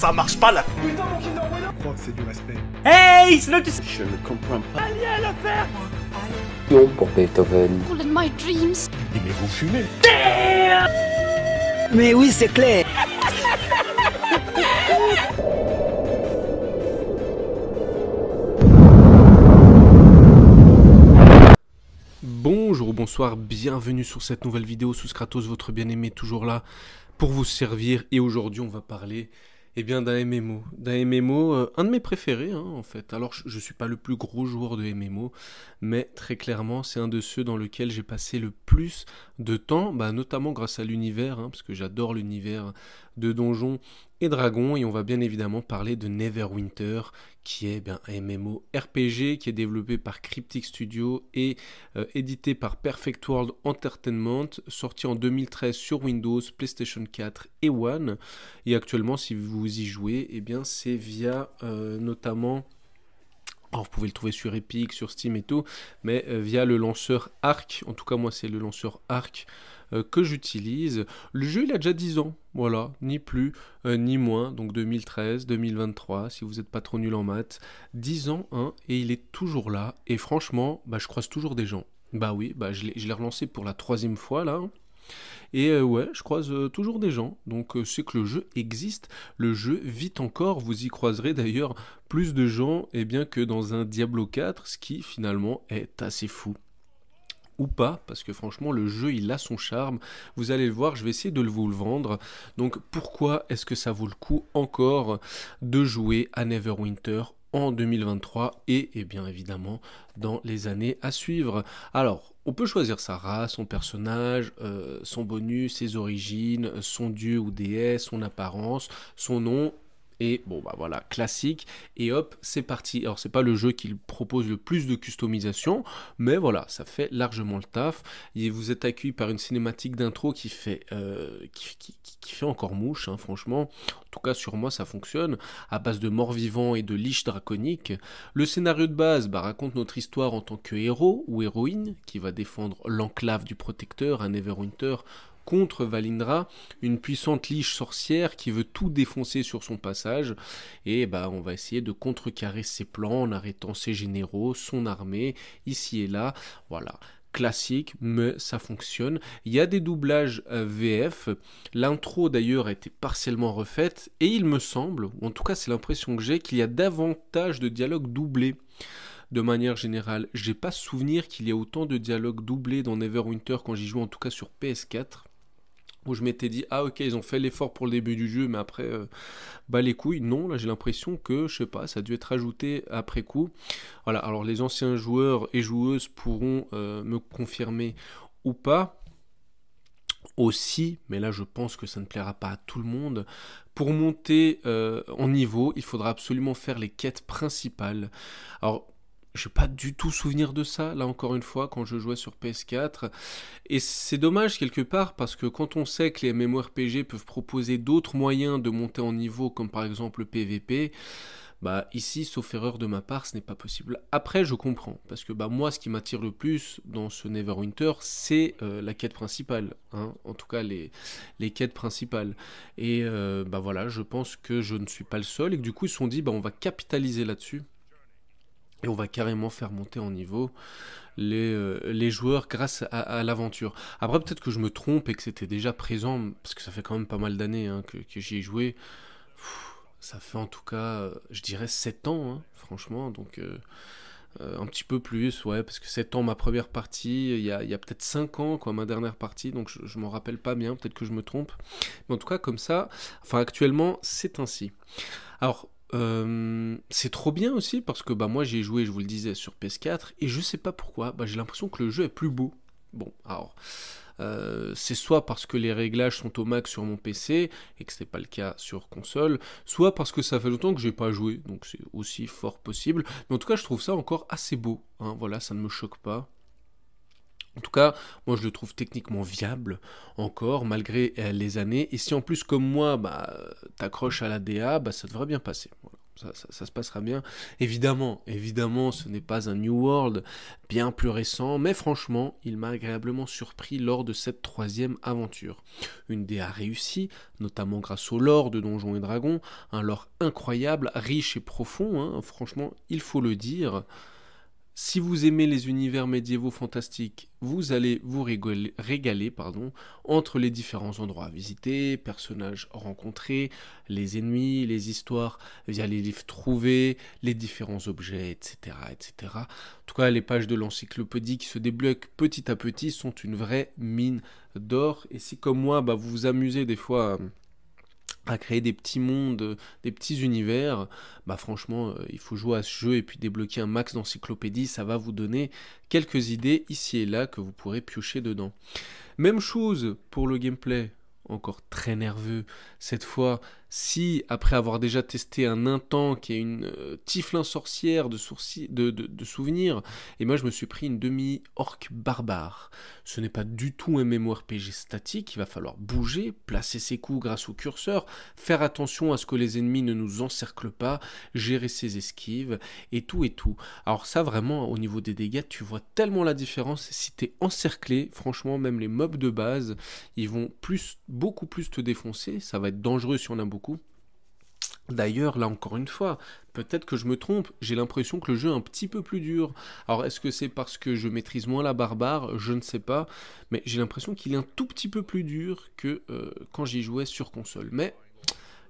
Ça marche pas là Putain mon Kinder Je crois que c'est du respect. Hey C'est le Je ne comprends pas. Allez à l'affaire Non pour Beethoven. All in my dreams. Mais vous fumez Damn Mais oui c'est clair Bonjour, bonsoir, bienvenue sur cette nouvelle vidéo sous Kratos, votre bien-aimé toujours là pour vous servir et aujourd'hui on va parler eh bien, d'un MMO. D'un MMO, euh, un de mes préférés, hein, en fait. Alors, je ne suis pas le plus gros joueur de MMO, mais très clairement, c'est un de ceux dans lequel j'ai passé le plus de temps, bah, notamment grâce à l'univers, hein, parce que j'adore l'univers de Donjons et Dragons, et on va bien évidemment parler de Neverwinter, qui est eh un MMO RPG qui est développé par Cryptic Studio et euh, édité par Perfect World Entertainment, sorti en 2013 sur Windows, PlayStation 4 et One. Et actuellement, si vous y jouez, eh bien c'est via euh, notamment vous pouvez le trouver sur Epic, sur Steam et tout, mais euh, via le lanceur Arc. En tout cas, moi, c'est le lanceur Arc euh, que j'utilise. Le jeu, il a déjà 10 ans, voilà, ni plus, euh, ni moins. Donc 2013, 2023, si vous n'êtes pas trop nul en maths. 10 ans, hein, et il est toujours là. Et franchement, bah, je croise toujours des gens. Bah oui, bah, je l'ai relancé pour la troisième fois, là. Hein. Et euh, ouais, je croise euh, toujours des gens, donc euh, c'est que le jeu existe, le jeu vit encore, vous y croiserez d'ailleurs plus de gens et eh bien, que dans un Diablo 4, ce qui finalement est assez fou ou pas, parce que franchement le jeu il a son charme, vous allez le voir, je vais essayer de vous le vendre. Donc pourquoi est-ce que ça vaut le coup encore de jouer à Neverwinter en 2023 et, bien évidemment dans les années à suivre. Alors, on peut choisir sa race, son personnage, euh, son bonus, ses origines, son dieu ou déesse, son apparence, son nom et bon bah voilà, classique, et hop, c'est parti. Alors c'est pas le jeu qui propose le plus de customisation, mais voilà, ça fait largement le taf, et vous êtes accueilli par une cinématique d'intro qui fait euh, qui, fait encore mouche, hein, franchement, en tout cas sur moi ça fonctionne, à base de morts vivants et de liches draconiques. Le scénario de base bah, raconte notre histoire en tant que héros ou héroïne, qui va défendre l'enclave du protecteur, un Everwinter contre Valindra, une puissante liche sorcière qui veut tout défoncer sur son passage. Et bah, on va essayer de contrecarrer ses plans en arrêtant ses généraux, son armée, ici et là. Voilà classique, mais ça fonctionne. Il y a des doublages euh, VF. L'intro d'ailleurs a été partiellement refaite et il me semble, ou en tout cas c'est l'impression que j'ai, qu'il y a davantage de dialogues doublés. De manière générale, j'ai pas souvenir qu'il y a autant de dialogues doublés dans Neverwinter quand j'y joue en tout cas sur PS4 où je m'étais dit ah ok ils ont fait l'effort pour le début du jeu mais après euh, bah les couilles non là j'ai l'impression que je sais pas ça a dû être ajouté après coup voilà alors les anciens joueurs et joueuses pourront euh, me confirmer ou pas aussi, mais là je pense que ça ne plaira pas à tout le monde, pour monter euh, en niveau, il faudra absolument faire les quêtes principales. Alors n'ai pas du tout souvenir de ça, là encore une fois, quand je jouais sur PS4. Et c'est dommage quelque part, parce que quand on sait que les MMORPG peuvent proposer d'autres moyens de monter en niveau, comme par exemple le PVP, bah ici, sauf erreur de ma part, ce n'est pas possible. Après, je comprends, parce que bah moi, ce qui m'attire le plus dans ce Neverwinter, c'est euh, la quête principale, hein, en tout cas les, les quêtes principales. Et euh, bah voilà, je pense que je ne suis pas le seul, et du coup, ils se sont dit, bah on va capitaliser là-dessus. Et on va carrément faire monter en niveau les, euh, les joueurs grâce à, l'aventure. Après, peut-être que je me trompe et que c'était déjà présent, parce que ça fait quand même pas mal d'années hein, que, j'y ai joué. ça fait en tout cas, euh, je dirais 7 ans, hein, franchement. Donc. Euh, un petit peu plus, ouais, parce que 7 ans ma première partie, il y a, peut-être 5 ans quoi, ma dernière partie, donc je, je m'en rappelle pas bien, peut-être que je me trompe. Mais en tout cas, comme ça, enfin actuellement, c'est ainsi. Alors, euh, c'est trop bien aussi parce que bah, moi j'ai joué, je vous le disais, sur PS4 et je sais pas pourquoi, bah, j'ai l'impression que le jeu est plus beau. Bon, alors, euh, c'est soit parce que les réglages sont au max sur mon PC et que c'est pas le cas sur console, soit parce que ça fait longtemps que j'ai pas joué, donc c'est aussi fort possible. Mais en tout cas, je trouve ça encore assez beau. Hein, voilà, ça ne me choque pas. En tout cas, moi je le trouve techniquement viable encore malgré euh, les années. Et si en plus comme moi, bah, t'accroches à la DA, bah, ça devrait bien passer. Ça, se passera bien. Évidemment, évidemment, ce n'est pas un New World bien plus récent, mais franchement, il m'a agréablement surpris lors de cette troisième aventure. Une DA réussie, notamment grâce au lore de Donjons et Dragons, un lore incroyable, riche et profond, hein. franchement, il faut le dire. Si vous aimez les univers médiévaux fantastiques, vous allez vous régaler pardon, entre les différents endroits à visiter, personnages rencontrés, les ennemis, les histoires via les livres trouvés, les différents objets, etc. etc. En tout cas, les pages de l'encyclopédie qui se débloquent petit à petit sont une vraie mine d'or. Et si comme moi, bah, vous vous amusez des fois... Euh, à créer des petits mondes, des petits univers, bah franchement, euh, il faut jouer à ce jeu et puis débloquer un max d'encyclopédie, ça va vous donner quelques idées ici et là que vous pourrez piocher dedans. Même chose pour le gameplay, encore très nerveux. Cette fois, si après avoir déjà testé un intent qui est une euh, tiflin sorcière de, de, souvenirs, et moi je me suis pris une demi-orque barbare. Ce n'est pas du tout un MMORPG statique, il va falloir bouger, placer ses coups grâce au curseur, faire attention à ce que les ennemis ne nous encerclent pas, gérer ses esquives, et tout et tout. Alors ça vraiment, au niveau des dégâts, tu vois tellement la différence si t'es encerclé, franchement même les mobs de base, ils vont plus, beaucoup plus te défoncer, ça va être dangereux si on a beaucoup D'ailleurs, là encore une fois, peut-être que je me trompe, j'ai l'impression que le jeu est un petit peu plus dur. Alors est-ce que c'est parce que je maîtrise moins la barbare Je ne sais pas, mais j'ai l'impression qu'il est un tout petit peu plus dur que euh, quand j'y jouais sur console. Mais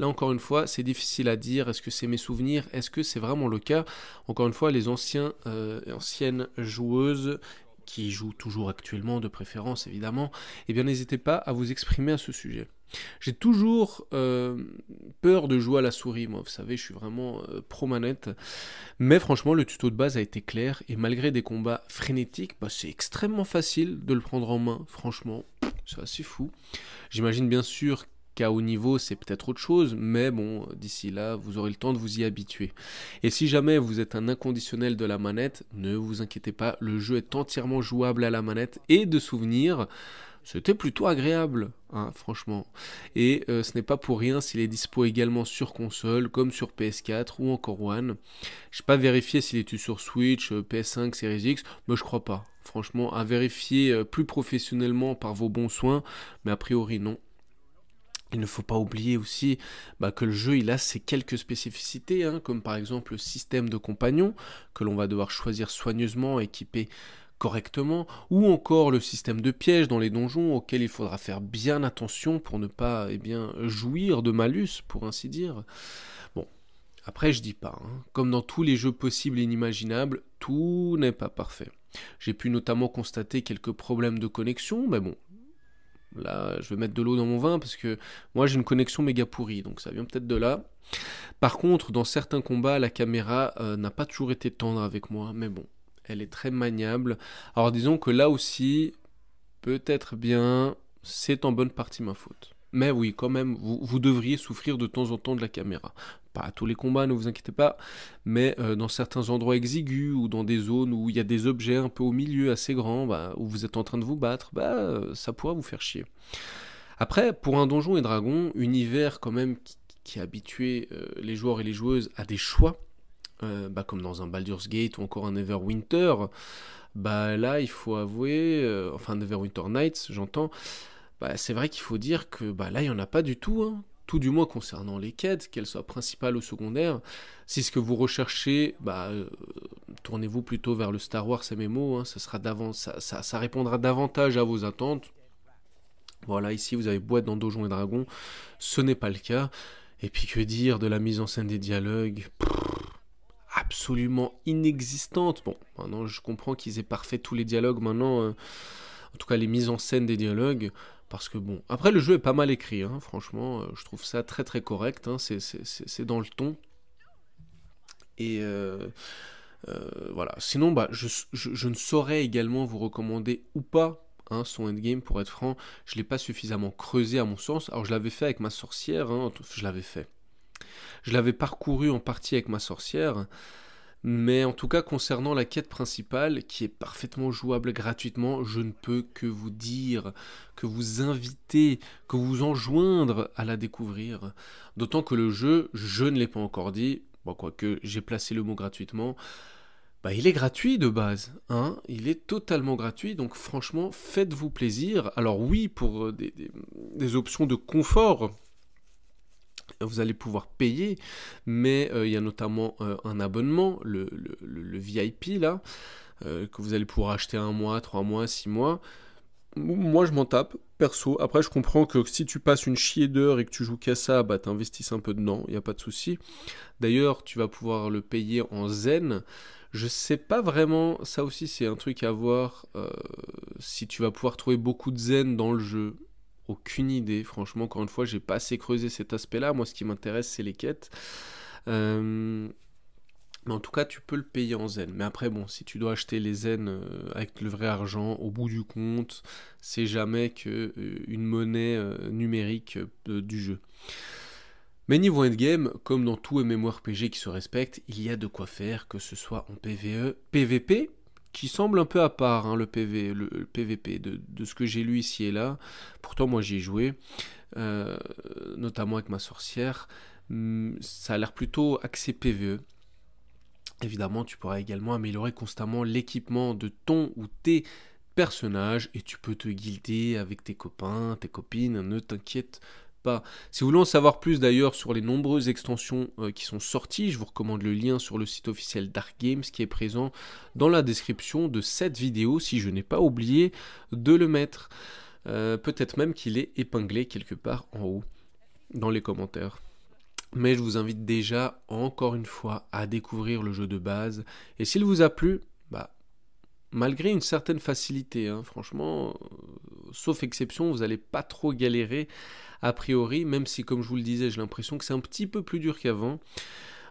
Là encore une fois, c'est difficile à dire. Est-ce que c'est mes souvenirs Est-ce que c'est vraiment le cas Encore une fois, les anciens, euh, anciennes joueuses qui jouent toujours actuellement, de préférence évidemment, et eh bien n'hésitez pas à vous exprimer à ce sujet. J'ai toujours euh, peur de jouer à la souris, moi, vous savez, je suis vraiment euh, pro manette. Mais franchement, le tuto de base a été clair, et malgré des combats frénétiques, bah, c'est extrêmement facile de le prendre en main, franchement, c'est assez fou. J'imagine bien sûr qu'à haut niveau, c'est peut-être autre chose, mais bon, d'ici là, vous aurez le temps de vous y habituer. Et si jamais vous êtes un inconditionnel de la manette, ne vous inquiétez pas, le jeu est entièrement jouable à la manette et de souvenirs. C'était plutôt agréable, hein, franchement. Et euh, ce n'est pas pour rien s'il est dispo également sur console, comme sur PS4 ou encore One. Je n'ai pas vérifié s'il est sur Switch, euh, PS5, Series X, mais je crois pas. Franchement, à vérifier euh, plus professionnellement par vos bons soins, mais a priori non. Il ne faut pas oublier aussi bah, que le jeu il a ses quelques spécificités, hein, comme par exemple le système de compagnons que l'on va devoir choisir soigneusement, équiper correctement, ou encore le système de pièges dans les donjons auquel il faudra faire bien attention pour ne pas eh bien, jouir de malus, pour ainsi dire. Bon, après je dis pas, hein. comme dans tous les jeux possibles et inimaginables, tout n'est pas parfait. J'ai pu notamment constater quelques problèmes de connexion, mais bon, Là, je vais mettre de l'eau dans mon vin parce que moi j'ai une connexion méga pourrie, donc ça vient peut-être de là. Par contre, dans certains combats, la caméra euh, n'a pas toujours été tendre avec moi, mais bon, elle est très maniable. Alors disons que là aussi, peut-être bien, c'est en bonne partie ma faute. Mais oui, quand même, vous, devriez souffrir de temps en temps de la caméra. Pas à tous les combats, ne vous inquiétez pas, mais euh, dans certains endroits exigus ou dans des zones où il y a des objets un peu au milieu assez grands, bah, où vous êtes en train de vous battre, bah, euh, ça pourra vous faire chier. Après, pour un donjon et dragon, univers quand même qui, a habitué euh, les joueurs et les joueuses à des choix, euh, bah, comme dans un Baldur's Gate ou encore un Everwinter, bah là il faut avouer, euh, enfin Neverwinter Nights j'entends, bah, c'est vrai qu'il faut dire que bah, là il n'y en a pas du tout, hein. tout du moins concernant les quêtes, qu'elles soient principales ou secondaires. Si ce que vous recherchez, euh, tournez-vous plutôt vers le Star Wars MMO, hein, ça, ça, répondra davantage à vos attentes. Voilà, ici vous avez boîte dans Donjons et Dragons, ce n'est pas le cas. Et puis que dire de la mise en scène des dialogues absolument inexistante. Bon, maintenant je comprends qu'ils aient parfait tous les dialogues maintenant, euh, en tout cas les mises en scène des dialogues, parce que bon, après le jeu est pas mal écrit, hein. franchement, euh, je trouve ça très très correct, hein. c'est dans le ton. Et euh, voilà, sinon bah, je, ne saurais également vous recommander ou pas hein, son endgame, pour être franc, je ne l'ai pas suffisamment creusé à mon sens, alors je l'avais fait avec ma sorcière, je l'avais fait je l'avais parcouru en partie avec ma sorcière. Mais en tout cas, concernant la quête principale, qui est parfaitement jouable gratuitement, je ne peux que vous dire, que vous inviter, que vous enjoindre à la découvrir. D'autant que le jeu, je ne l'ai pas encore dit, quoique j'ai placé le mot gratuitement, bah, il est gratuit de base, hein il est totalement gratuit, donc franchement, faites-vous plaisir. Alors oui, pour euh, des options de confort, vous allez pouvoir payer, mais euh, il y a notamment euh, un abonnement, le, VIP là, euh, que vous allez pouvoir acheter un mois, trois mois, six mois. Moi, je m'en tape, perso. Après, je comprends que si tu passes une chier d'heure et que tu joues qu'à ça, bah, t'investis un peu dedans, il n'y a pas de souci. D'ailleurs, tu vas pouvoir le payer en zen. Je sais pas vraiment, ça aussi, c'est un truc à voir, si tu vas pouvoir trouver beaucoup de zen dans le jeu aucune idée. Franchement, encore une fois, j'ai pas assez creusé cet aspect-là. Moi, ce qui m'intéresse, c'est les quêtes. Euh, mais en tout cas, tu peux le payer en zen. Mais après, bon, si tu dois acheter les zen euh, avec le vrai argent, au bout du compte, c'est jamais que euh, une monnaie numérique du jeu. Mais niveau endgame, comme dans tout MMORPG qui se respecte, il y a de quoi faire, que ce soit en PvE, PvP qui semble un peu à part, hein, le, PV, le, PVP, de, de, ce que j'ai lu ici et là. Pourtant, moi, j'y ai joué, euh, notamment avec ma sorcière. Hum, ça a l'air plutôt axé PVE. Évidemment, tu pourras également améliorer constamment l'équipement de ton ou tes personnages et tu peux te guider avec tes copains, tes copines, ne t'inquiète si vous voulez en savoir plus d'ailleurs sur les nombreuses extensions euh, qui sont sorties, je vous recommande le lien sur le site officiel Dark Games qui est présent dans la description de cette vidéo si je n'ai pas oublié de le mettre. Euh, peut-être même qu'il est épinglé quelque part en haut dans les commentaires. Mais je vous invite déjà encore une fois à découvrir le jeu de base. Et s'il vous a plu, bah malgré une certaine facilité, hein, franchement, euh, sauf exception, vous n'allez pas trop galérer a priori, même si comme je vous le disais, j'ai l'impression que c'est un petit peu plus dur qu'avant.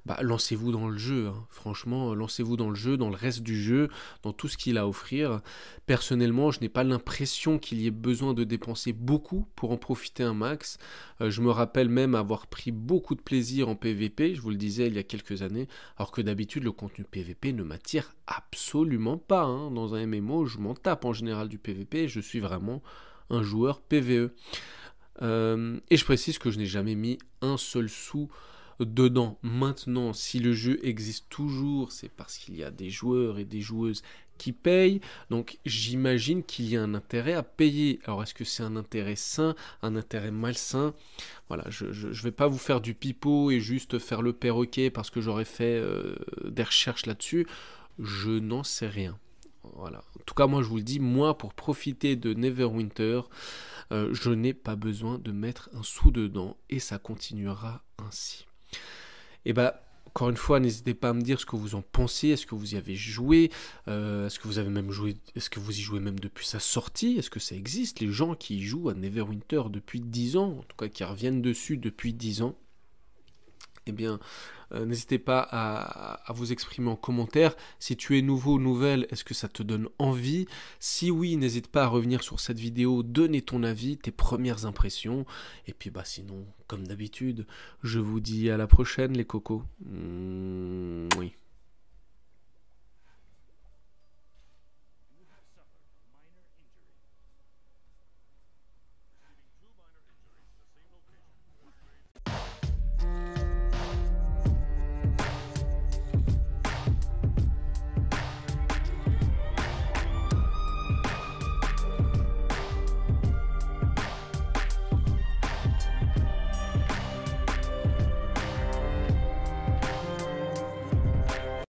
Bah, lancez-vous dans le jeu. Hein. Franchement, euh, lancez-vous dans le jeu, dans le reste du jeu, dans tout ce qu'il a à offrir. Personnellement, je n'ai pas l'impression qu'il y ait besoin de dépenser beaucoup pour en profiter un max. Euh, je me rappelle même avoir pris beaucoup de plaisir en PvP, je vous le disais il y a quelques années, alors que d'habitude, le contenu PvP ne m'attire absolument pas. Hein. Dans un MMO, je m'en tape en général du PvP, je suis vraiment un joueur PvE. Euh, et je précise que je n'ai jamais mis un seul sou dedans. Maintenant, si le jeu existe toujours, c'est parce qu'il y a des joueurs et des joueuses qui payent. Donc j'imagine qu'il y a un intérêt à payer. Alors est-ce que c'est un intérêt sain, un intérêt malsain Voilà, je ne vais pas vous faire du pipeau et juste faire le perroquet parce que j'aurais fait euh, des recherches là-dessus. Je n'en sais rien. Voilà. En tout cas, moi je vous le dis, moi pour profiter de Neverwinter, euh, je n'ai pas besoin de mettre un sou dedans et ça continuera ainsi. Et eh bah, ben, encore une fois, n'hésitez pas à me dire ce que vous en pensez, est-ce que vous y avez joué, euh, est-ce que vous avez même joué, est-ce que vous y jouez même depuis sa sortie, est-ce que ça existe, les gens qui y jouent à Neverwinter depuis 10 ans, en tout cas qui reviennent dessus depuis 10 ans, eh bien, euh, n'hésitez pas à, vous exprimer en commentaire. Si tu es nouveau ou nouvelle, est-ce que ça te donne envie Si oui, n'hésite pas à revenir sur cette vidéo, donner ton avis, tes premières impressions. Et puis, bah, sinon, comme d'habitude, je vous dis à la prochaine, les cocos. oui.